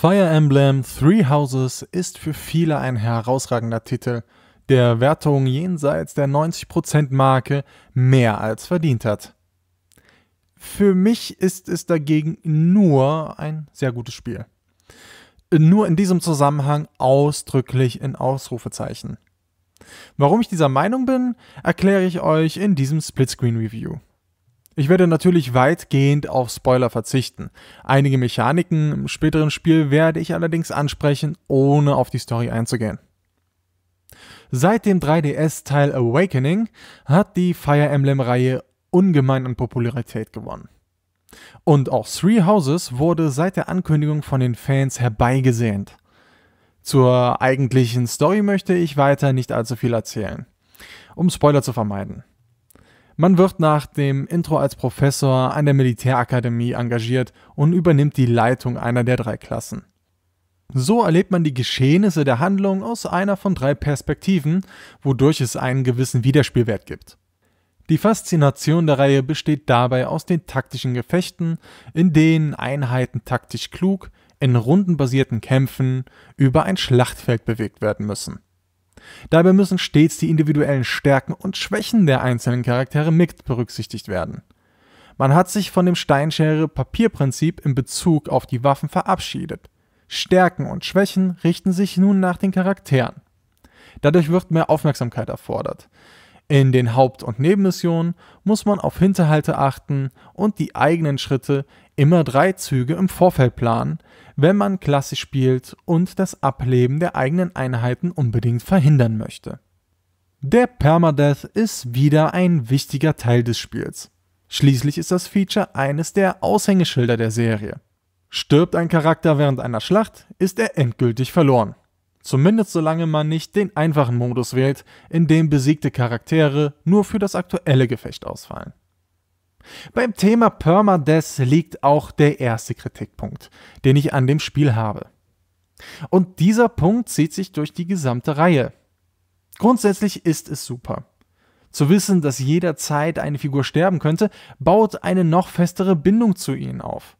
Fire Emblem Three Houses ist für viele ein herausragender Titel, der Wertungen jenseits der 90% Marke mehr als verdient hat. Für mich ist es dagegen nur ein sehr gutes Spiel. Nur in diesem Zusammenhang ausdrücklich in Ausrufezeichen. Warum ich dieser Meinung bin, erkläre ich euch in diesem Splitscreen Review. Ich werde natürlich weitgehend auf Spoiler verzichten. Einige Mechaniken im späteren Spiel werde ich allerdings ansprechen, ohne auf die Story einzugehen. Seit dem 3DS-Teil Awakening hat die Fire Emblem-Reihe ungemein an Popularität gewonnen. Und auch Three Houses wurde seit der Ankündigung von den Fans herbeigesehnt. Zur eigentlichen Story möchte ich weiter nicht allzu viel erzählen, um Spoiler zu vermeiden. Man wird nach dem Intro als Professor an der Militärakademie engagiert und übernimmt die Leitung einer der drei Klassen. So erlebt man die Geschehnisse der Handlung aus einer von drei Perspektiven, wodurch es einen gewissen Widerspielwert gibt. Die Faszination der Reihe besteht dabei aus den taktischen Gefechten, in denen Einheiten taktisch klug in rundenbasierten Kämpfen über ein Schlachtfeld bewegt werden müssen. Dabei müssen stets die individuellen Stärken und Schwächen der einzelnen Charaktere mit berücksichtigt werden. Man hat sich von dem Steinschere-Papier-Prinzip in Bezug auf die Waffen verabschiedet. Stärken und Schwächen richten sich nun nach den Charakteren. Dadurch wird mehr Aufmerksamkeit erfordert. In den Haupt- und Nebenmissionen muss man auf Hinterhalte achten und die eigenen Schritte immer drei Züge im Vorfeld planen, wenn man klassisch spielt und das Ableben der eigenen Einheiten unbedingt verhindern möchte. Der Permadeath ist wieder ein wichtiger Teil des Spiels. Schließlich ist das Feature eines der Aushängeschilder der Serie. Stirbt ein Charakter während einer Schlacht, ist er endgültig verloren. Zumindest solange man nicht den einfachen Modus wählt, in dem besiegte Charaktere nur für das aktuelle Gefecht ausfallen. Beim Thema Permadeath liegt auch der erste Kritikpunkt, den ich an dem Spiel habe. Und dieser Punkt zieht sich durch die gesamte Reihe. Grundsätzlich ist es super. Zu wissen, dass jederzeit eine Figur sterben könnte, baut eine noch festere Bindung zu ihnen auf.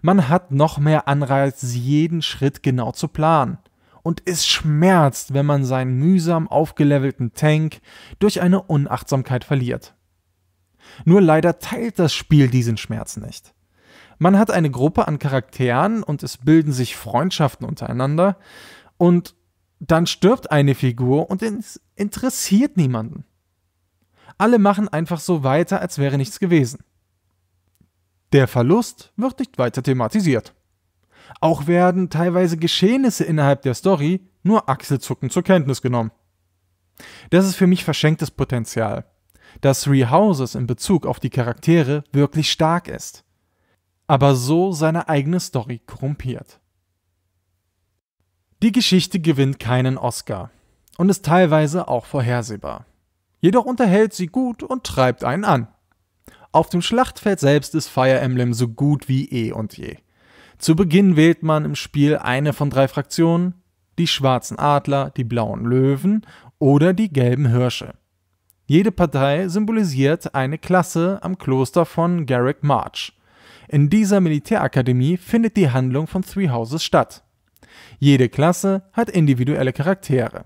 Man hat noch mehr Anreiz, jeden Schritt genau zu planen und es schmerzt, wenn man seinen mühsam aufgelevelten Tank durch eine Unachtsamkeit verliert. Nur leider teilt das Spiel diesen Schmerz nicht. Man hat eine Gruppe an Charakteren und es bilden sich Freundschaften untereinander und dann stirbt eine Figur und es interessiert niemanden. Alle machen einfach so weiter, als wäre nichts gewesen. Der Verlust wird nicht weiter thematisiert. Auch werden teilweise Geschehnisse innerhalb der Story nur achselzuckend zur Kenntnis genommen. Das ist für mich verschenktes Potenzial, dass Three Houses in Bezug auf die Charaktere wirklich stark ist, aber so seine eigene Story korrumpiert. Die Geschichte gewinnt keinen Oscar und ist teilweise auch vorhersehbar. Jedoch unterhält sie gut und treibt einen an. Auf dem Schlachtfeld selbst ist Fire Emblem so gut wie eh und je. Zu Beginn wählt man im Spiel eine von drei Fraktionen, die schwarzen Adler, die blauen Löwen oder die gelben Hirsche. Jede Partei symbolisiert eine Klasse am Kloster von Garrick March. In dieser Militärakademie findet die Handlung von Three Houses statt. Jede Klasse hat individuelle Charaktere,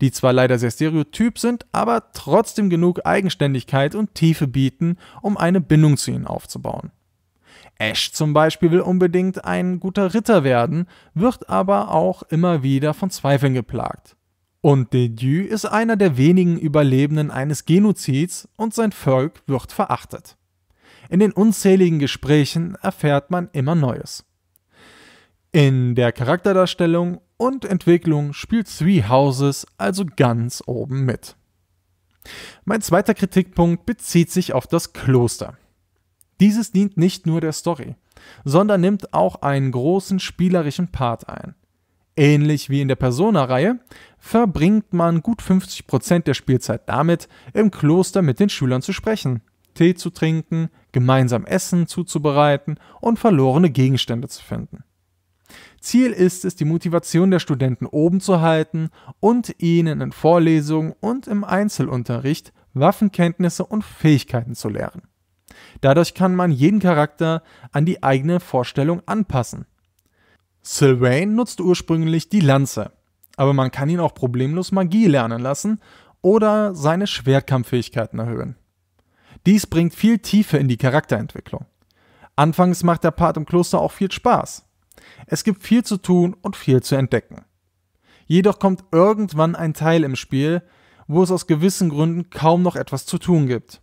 die zwar leider sehr stereotyp sind, aber trotzdem genug Eigenständigkeit und Tiefe bieten, um eine Bindung zu ihnen aufzubauen. Ash zum Beispiel will unbedingt ein guter Ritter werden, wird aber auch immer wieder von Zweifeln geplagt. Und Dedieu ist einer der wenigen Überlebenden eines Genozids und sein Volk wird verachtet. In den unzähligen Gesprächen erfährt man immer Neues. In der Charakterdarstellung und Entwicklung spielt Three Houses also ganz oben mit. Mein zweiter Kritikpunkt bezieht sich auf das Kloster. Dieses dient nicht nur der Story, sondern nimmt auch einen großen spielerischen Part ein. Ähnlich wie in der Persona-Reihe verbringt man gut 50% der Spielzeit damit, im Kloster mit den Schülern zu sprechen, Tee zu trinken, gemeinsam Essen zuzubereiten und verlorene Gegenstände zu finden. Ziel ist es, die Motivation der Studenten oben zu halten und ihnen in Vorlesungen und im Einzelunterricht Waffenkenntnisse und Fähigkeiten zu lehren. Dadurch kann man jeden Charakter an die eigene Vorstellung anpassen. Sylvain nutzt ursprünglich die Lanze, aber man kann ihn auch problemlos Magie lernen lassen oder seine Schwertkampffähigkeiten erhöhen. Dies bringt viel Tiefe in die Charakterentwicklung. Anfangs macht der Part im Kloster auch viel Spaß. Es gibt viel zu tun und viel zu entdecken. Jedoch kommt irgendwann ein Teil im Spiel, wo es aus gewissen Gründen kaum noch etwas zu tun gibt.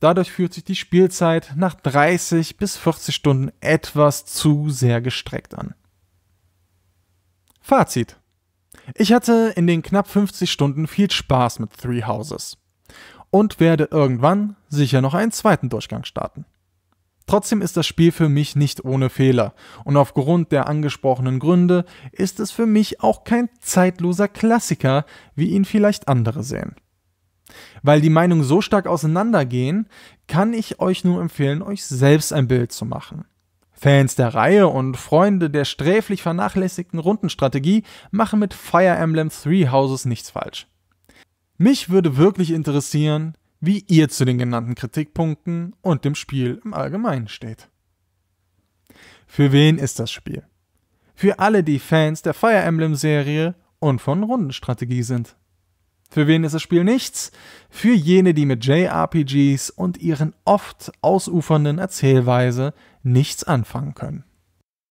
Dadurch fühlt sich die Spielzeit nach 30 bis 40 Stunden etwas zu sehr gestreckt an. Fazit. Ich hatte in den knapp 50 Stunden viel Spaß mit Three Houses und werde irgendwann sicher noch einen zweiten Durchgang starten. Trotzdem ist das Spiel für mich nicht ohne Fehler und aufgrund der angesprochenen Gründe ist es für mich auch kein zeitloser Klassiker, wie ihn vielleicht andere sehen. Weil die Meinungen so stark auseinandergehen, kann ich euch nur empfehlen, euch selbst ein Bild zu machen. Fans der Reihe und Freunde der sträflich vernachlässigten Rundenstrategie machen mit Fire Emblem Three Houses nichts falsch. Mich würde wirklich interessieren, wie ihr zu den genannten Kritikpunkten und dem Spiel im Allgemeinen steht. Für wen ist das Spiel? Für alle, die Fans der Fire Emblem Serie und von Rundenstrategie sind. Für wen ist das Spiel nichts? Für jene, die mit JRPGs und ihren oft ausufernden Erzählweise nichts anfangen können.